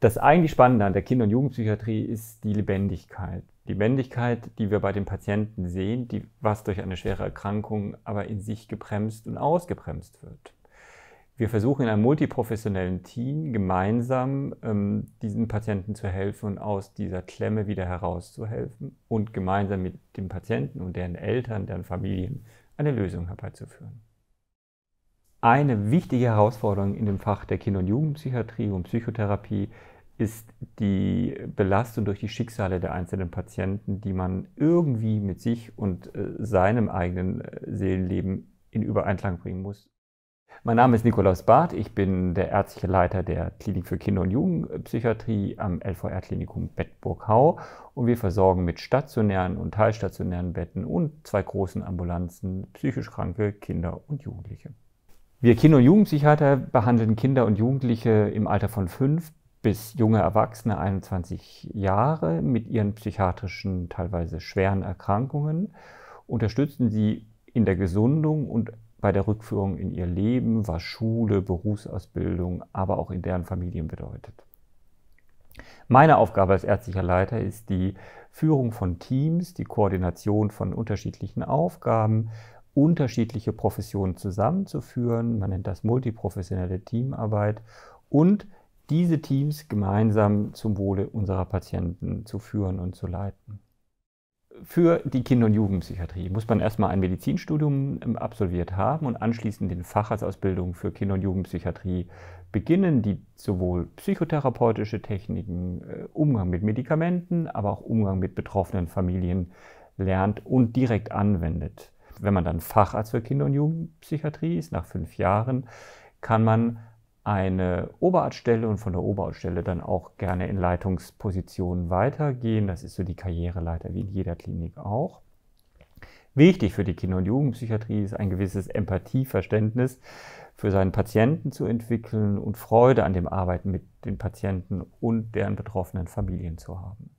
Das eigentlich Spannende an der Kinder- und Jugendpsychiatrie ist die Lebendigkeit. Die Lebendigkeit, die wir bei den Patienten sehen, die, was durch eine schwere Erkrankung aber in sich gebremst und ausgebremst wird. Wir versuchen in einem multiprofessionellen Team gemeinsam ähm, diesen Patienten zu helfen und aus dieser Klemme wieder herauszuhelfen und gemeinsam mit dem Patienten und deren Eltern, deren Familien eine Lösung herbeizuführen. Eine wichtige Herausforderung in dem Fach der Kinder- und Jugendpsychiatrie und Psychotherapie ist die Belastung durch die Schicksale der einzelnen Patienten, die man irgendwie mit sich und äh, seinem eigenen äh, Seelenleben in Übereinklang bringen muss. Mein Name ist Nikolaus Barth, ich bin der ärztliche Leiter der Klinik für Kinder- und Jugendpsychiatrie am LVR-Klinikum Bettburg-Hau und wir versorgen mit stationären und teilstationären Betten und zwei großen Ambulanzen psychisch kranke Kinder und Jugendliche. Wir Kinder- und Jugendpsychiater behandeln Kinder und Jugendliche im Alter von fünf bis junge Erwachsene 21 Jahre mit ihren psychiatrischen, teilweise schweren Erkrankungen, unterstützen sie in der Gesundung und bei der Rückführung in ihr Leben, was Schule, Berufsausbildung, aber auch in deren Familien bedeutet. Meine Aufgabe als ärztlicher Leiter ist die Führung von Teams, die Koordination von unterschiedlichen Aufgaben, unterschiedliche Professionen zusammenzuführen. Man nennt das multiprofessionelle Teamarbeit und diese Teams gemeinsam zum Wohle unserer Patienten zu führen und zu leiten. Für die Kinder- und Jugendpsychiatrie muss man erstmal ein Medizinstudium ähm, absolviert haben und anschließend den Facharztausbildung für Kinder- und Jugendpsychiatrie beginnen, die sowohl psychotherapeutische Techniken, äh, Umgang mit Medikamenten, aber auch Umgang mit betroffenen Familien lernt und direkt anwendet. Wenn man dann Facharzt für Kinder- und Jugendpsychiatrie ist, nach fünf Jahren, kann man eine Oberarztstelle und von der Oberarztstelle dann auch gerne in Leitungspositionen weitergehen. Das ist so die Karriereleiter wie in jeder Klinik auch. Wichtig für die Kinder- und Jugendpsychiatrie ist ein gewisses Empathieverständnis für seinen Patienten zu entwickeln und Freude an dem Arbeiten mit den Patienten und deren betroffenen Familien zu haben.